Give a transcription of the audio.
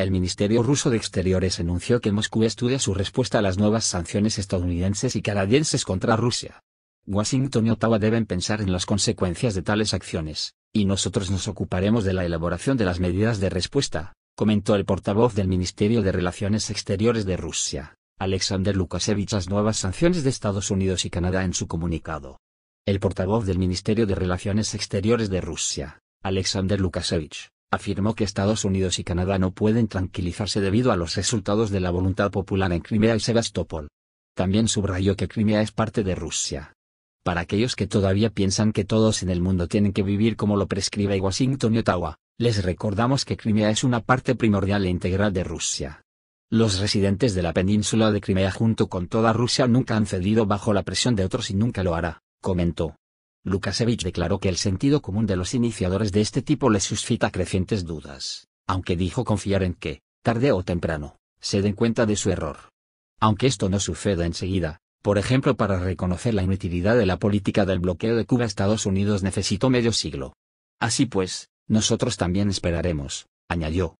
El Ministerio ruso de Exteriores anunció que Moscú estudia su respuesta a las nuevas sanciones estadounidenses y canadienses contra Rusia. Washington y Ottawa deben pensar en las consecuencias de tales acciones, y nosotros nos ocuparemos de la elaboración de las medidas de respuesta, comentó el portavoz del Ministerio de Relaciones Exteriores de Rusia, Alexander Lukashevich, las nuevas sanciones de Estados Unidos y Canadá en su comunicado. El portavoz del Ministerio de Relaciones Exteriores de Rusia, Alexander Lukashevich, afirmó que Estados Unidos y Canadá no pueden tranquilizarse debido a los resultados de la voluntad popular en Crimea y Sebastopol. También subrayó que Crimea es parte de Rusia. Para aquellos que todavía piensan que todos en el mundo tienen que vivir como lo prescribe Washington y Ottawa, les recordamos que Crimea es una parte primordial e integral de Rusia. Los residentes de la península de Crimea junto con toda Rusia nunca han cedido bajo la presión de otros y nunca lo hará, comentó. Lukasevich declaró que el sentido común de los iniciadores de este tipo les suscita crecientes dudas, aunque dijo confiar en que, tarde o temprano, se den cuenta de su error. Aunque esto no suceda enseguida, por ejemplo para reconocer la inutilidad de la política del bloqueo de Cuba Estados Unidos necesitó medio siglo. Así pues, nosotros también esperaremos, añadió,